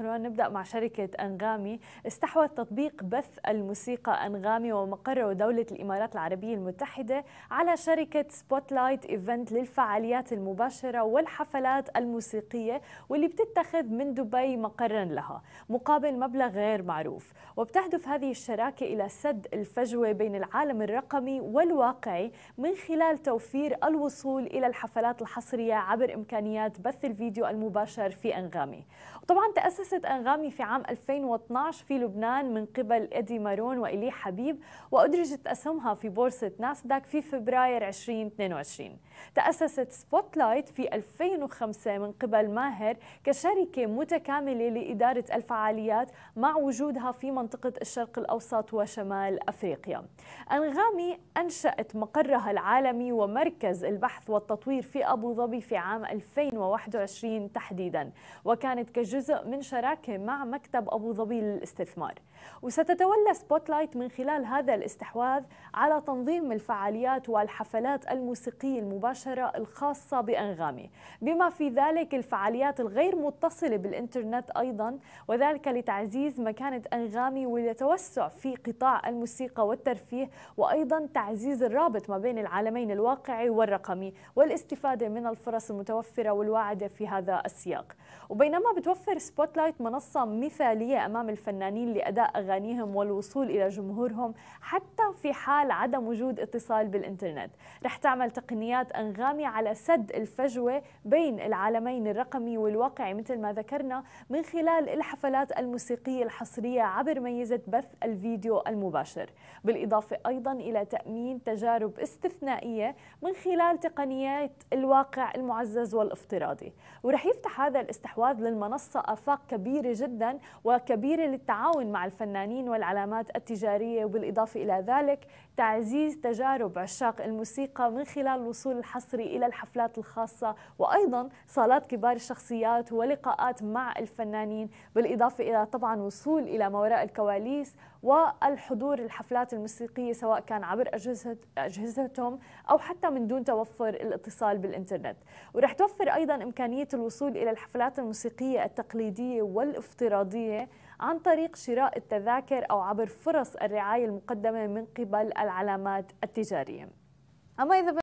خلونا نبدأ مع شركة أنغامي استحوذ تطبيق بث الموسيقى أنغامي ومقره دولة الإمارات العربية المتحدة على شركة سبوتلايت إيفنت للفعاليات المباشرة والحفلات الموسيقية واللي بتتخذ من دبي مقرا لها مقابل مبلغ غير معروف وبتهدف هذه الشراكة إلى سد الفجوة بين العالم الرقمي والواقعي من خلال توفير الوصول إلى الحفلات الحصرية عبر إمكانيات بث الفيديو المباشر في أنغامي وطبعا تأسس رقصت أنغامي في عام 2012 في لبنان من قبل إدي مارون وإلي حبيب وأدرجت أسهمها في بورصة ناسداك في فبراير 2022 تأسست سبوتلايت في 2005 من قبل ماهر كشركة متكاملة لإدارة الفعاليات مع وجودها في منطقة الشرق الأوسط وشمال أفريقيا أنغامي أنشأت مقرها العالمي ومركز البحث والتطوير في أبو ظبي في عام 2021 تحديدا وكانت كجزء من شركة شراكة مع مكتب أبو ظبي للاستثمار وستتولى سبوتلايت من خلال هذا الاستحواذ على تنظيم الفعاليات والحفلات الموسيقية المباشرة الخاصة بأنغامي بما في ذلك الفعاليات الغير متصلة بالإنترنت أيضا وذلك لتعزيز مكانة أنغامي ولتوسع في قطاع الموسيقى والترفيه وأيضا تعزيز الرابط ما بين العالمين الواقعي والرقمي والاستفادة من الفرص المتوفرة والواعدة في هذا السياق وبينما بتوفر سبوتلايت لايت منصة مثالية أمام الفنانين لأداء أغانيهم والوصول إلى جمهورهم حتى في حال عدم وجود اتصال بالإنترنت رح تعمل تقنيات أنغامي على سد الفجوة بين العالمين الرقمي والواقعي مثل ما ذكرنا من خلال الحفلات الموسيقية الحصرية عبر ميزة بث الفيديو المباشر بالإضافة أيضا إلى تأمين تجارب استثنائية من خلال تقنيات الواقع المعزز والافتراضي ورح يفتح هذا الاستحواذ للمنصة آفاق كبيرة جدا وكبيرة للتعاون مع الفنانين والعلامات التجارية وبالإضافة إلى ذلك تعزيز تجارب عشاق الموسيقى من خلال الوصول الحصري إلى الحفلات الخاصة وأيضا صالات كبار الشخصيات ولقاءات مع الفنانين بالإضافة إلى طبعا وصول إلى ما وراء الكواليس والحضور الحفلات الموسيقية سواء كان عبر أجهزة أجهزتهم أو حتى من دون توفر الاتصال بالإنترنت ورح توفر أيضا إمكانية الوصول إلى الحفلات الموسيقية التقليدية والافتراضية عن طريق شراء التذاكر أو عبر فرص الرعاية المقدمة من قبل العلامات التجارية أما إذا